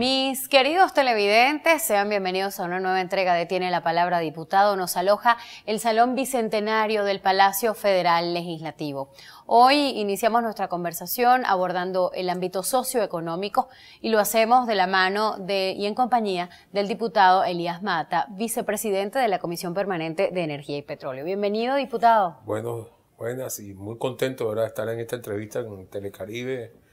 Mis queridos televidentes, sean bienvenidos a una nueva entrega de Tiene la Palabra Diputado. Nos aloja el Salón Bicentenario del Palacio Federal Legislativo. Hoy iniciamos nuestra conversación abordando el ámbito socioeconómico y lo hacemos de la mano de, y en compañía del diputado Elías Mata, vicepresidente de la Comisión Permanente de Energía y Petróleo. Bienvenido, diputado. Bueno, buenas y muy contento de estar en esta entrevista con Telecaribe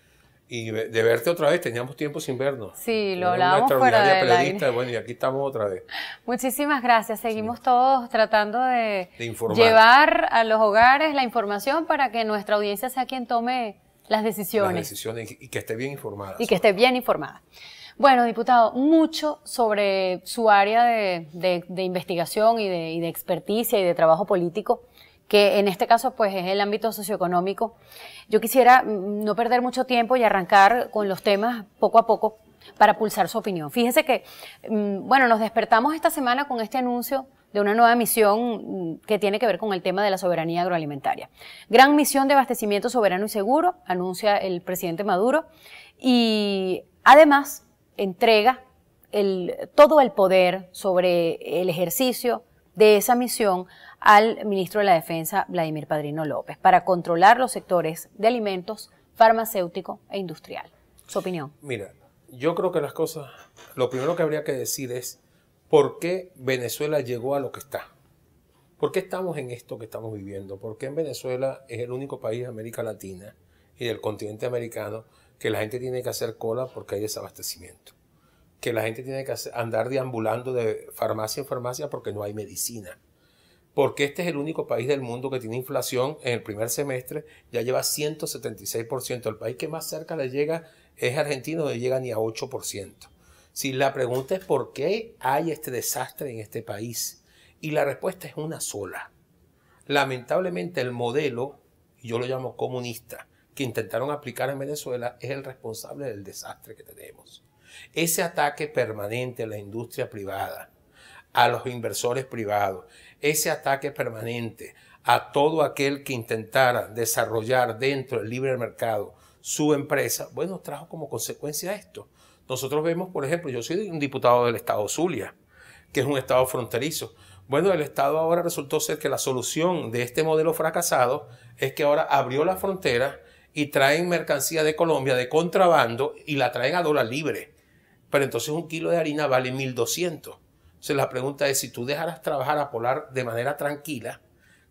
y de verte otra vez, teníamos tiempo sin vernos. Sí, lo hablamos fuera de periodista, bueno, y aquí estamos otra vez. Muchísimas gracias. Seguimos todos tratando de, llevar a los hogares la información para que nuestra audiencia sea quien tome las decisiones. Las decisiones y que esté bien informada. Y que esté bien informada. Bueno, diputado, mucho sobre su área de, investigación y de, y de experticia y de trabajo político que en este caso pues es el ámbito socioeconómico. Yo quisiera mm, no perder mucho tiempo y arrancar con los temas poco a poco para pulsar su opinión. Fíjense que, mm, bueno, nos despertamos esta semana con este anuncio de una nueva misión mm, que tiene que ver con el tema de la soberanía agroalimentaria. Gran misión de abastecimiento soberano y seguro, anuncia el presidente Maduro, y además entrega el, todo el poder sobre el ejercicio de esa misión al ministro de la Defensa, Vladimir Padrino López, para controlar los sectores de alimentos, farmacéutico e industrial. Su opinión. Mira, yo creo que las cosas, lo primero que habría que decir es por qué Venezuela llegó a lo que está. ¿Por qué estamos en esto que estamos viviendo? ¿Por qué en Venezuela es el único país de América Latina y del continente americano que la gente tiene que hacer cola porque hay desabastecimiento? Que la gente tiene que andar deambulando de farmacia en farmacia porque no hay medicina porque este es el único país del mundo que tiene inflación en el primer semestre, ya lleva 176%. El país que más cerca le llega es Argentina, no llega ni a 8%. Si la pregunta es por qué hay este desastre en este país, y la respuesta es una sola. Lamentablemente el modelo, yo lo llamo comunista, que intentaron aplicar en Venezuela es el responsable del desastre que tenemos. Ese ataque permanente a la industria privada, a los inversores privados, ese ataque permanente a todo aquel que intentara desarrollar dentro del libre mercado su empresa, bueno, trajo como consecuencia esto. Nosotros vemos, por ejemplo, yo soy un diputado del estado Zulia, que es un estado fronterizo. Bueno, el estado ahora resultó ser que la solución de este modelo fracasado es que ahora abrió la frontera y traen mercancía de Colombia de contrabando y la traen a dólar libre. Pero entonces un kilo de harina vale 1200 entonces la pregunta es, si tú dejaras trabajar a Polar de manera tranquila,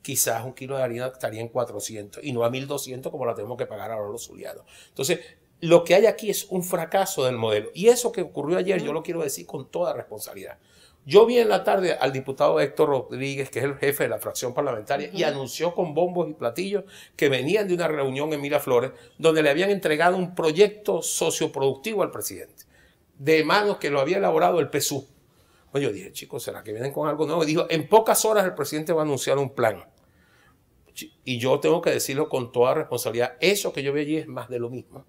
quizás un kilo de harina estaría en 400 y no a 1200 como la tenemos que pagar ahora los zulianos. Entonces, lo que hay aquí es un fracaso del modelo. Y eso que ocurrió ayer, yo lo quiero decir con toda responsabilidad. Yo vi en la tarde al diputado Héctor Rodríguez, que es el jefe de la fracción parlamentaria, y anunció con bombos y platillos que venían de una reunión en Miraflores, donde le habían entregado un proyecto socioproductivo al presidente, de manos que lo había elaborado el PSUV. E Oye, pues yo dije, chicos, ¿será que vienen con algo nuevo? Y dijo, en pocas horas el presidente va a anunciar un plan. Y yo tengo que decirlo con toda responsabilidad, eso que yo veo allí es más de lo mismo.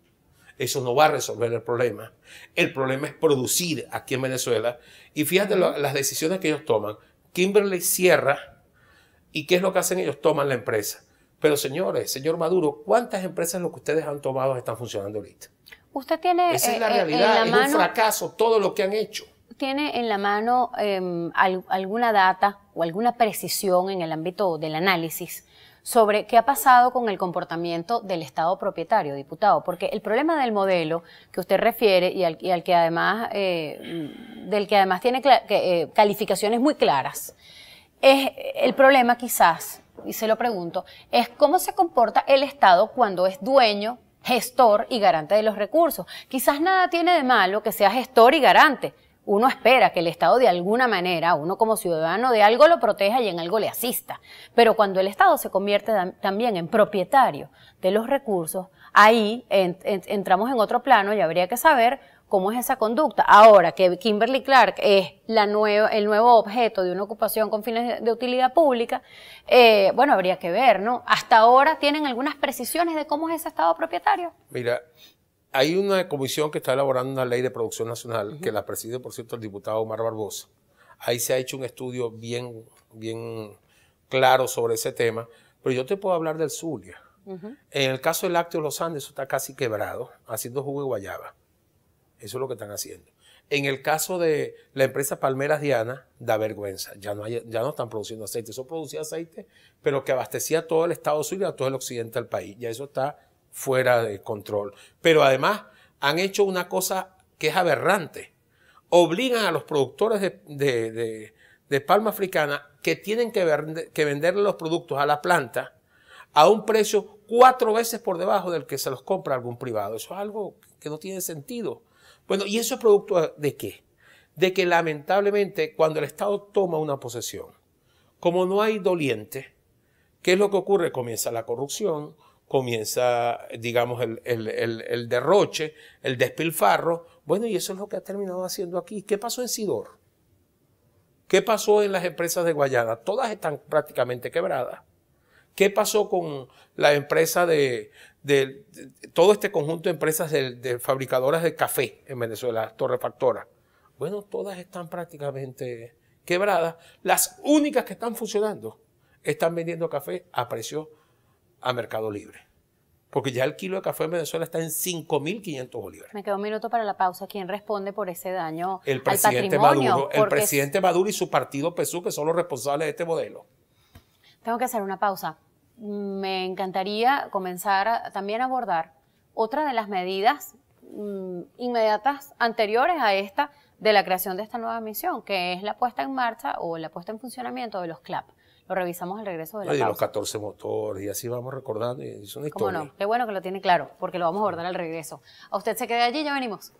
Eso no va a resolver el problema. El problema es producir aquí en Venezuela. Y fíjate las decisiones que ellos toman. Kimberly cierra y qué es lo que hacen ellos, toman la empresa. Pero señores, señor Maduro, ¿cuántas empresas lo que ustedes han tomado están funcionando ahorita? Usted tiene... Esa es la eh, eh, realidad, es un fracaso todo lo que han hecho tiene en la mano em, alguna data o alguna precisión en el ámbito del análisis sobre qué ha pasado con el comportamiento del Estado propietario, diputado, porque el problema del modelo que usted refiere y al, que además, eh, del que además tiene eh, calificaciones muy claras, es el problema quizás, y se lo pregunto, es cómo se comporta el Estado cuando es dueño gestor y garante de los recursos. Quizás nada tiene de malo que sea gestor y garante, uno espera que el Estado de alguna manera, uno como ciudadano, de algo lo proteja y en algo le asista. Pero cuando el Estado se convierte también en propietario de los recursos, ahí entramos en otro plano y habría que saber cómo es esa conducta. Ahora que Kimberly Clark es la nueva, el nuevo objeto de una ocupación con fines de utilidad pública, eh, bueno, habría que ver, ¿no? Hasta ahora tienen algunas precisiones de cómo es ese Estado propietario. Mira, hay una comisión que está elaborando una ley de producción nacional, que la preside, por cierto, el diputado Omar Barbosa. Ahí se ha hecho un estudio bien, bien claro sobre ese tema, pero yo te puedo hablar del Zulia. En el caso del lácteo de los Andes, eso está casi quebrado, haciendo jugo de guayaba. Eso es lo que están haciendo. En el caso de la empresa Palmeras Diana, da vergüenza. Ya no, hay, ya no están produciendo aceite. Eso producía aceite, pero que abastecía todo el estado Zulia, y a todo el occidente del país. Ya eso está fuera de control. Pero además han hecho una cosa que es aberrante. Obligan a los productores de, palma africana que tienen que, vender que venderle los productos a la planta a un precio cuatro veces por debajo del que se los compra algún privado. Eso es algo que no tiene sentido. Bueno, ¿y eso es producto de qué? De que lamentablemente cuando el Estado toma una posesión, como no hay doliente, ¿qué es lo que ocurre? Comienza la corrupción, comienza, digamos, el, derroche, el despilfarro. Bueno, y eso es lo que ha terminado haciendo aquí. ¿Qué pasó en Sidor? ¿Qué pasó en las empresas de Guayana? Todas están prácticamente quebradas. ¿Qué pasó con la empresa de, todo este conjunto de empresas de, fabricadoras de café en Venezuela, las Bueno, todas están prácticamente quebradas. Las únicas que están funcionando están vendiendo café a precio a Mercado Libre. Porque ya el kilo de café en Venezuela está en 5.500 bolívares. Me quedo un minuto para la pausa. ¿Quién responde por ese daño el presidente Maduro, el presidente Maduro y su partido PSU, que son los responsables de este modelo. Tengo que hacer una pausa. Me encantaría comenzar también a abordar otra de las medidas mm, inmediatas anteriores a esta de la creación de esta nueva misión, que es la puesta en marcha o la puesta en funcionamiento de los CLAP lo revisamos al regreso de la Ah, y los 14 motores y así vamos recordando. Y es una historia. ¿Cómo no? Qué bueno que lo tiene claro, porque lo vamos a abordar al regreso. A usted se quede allí, ya venimos.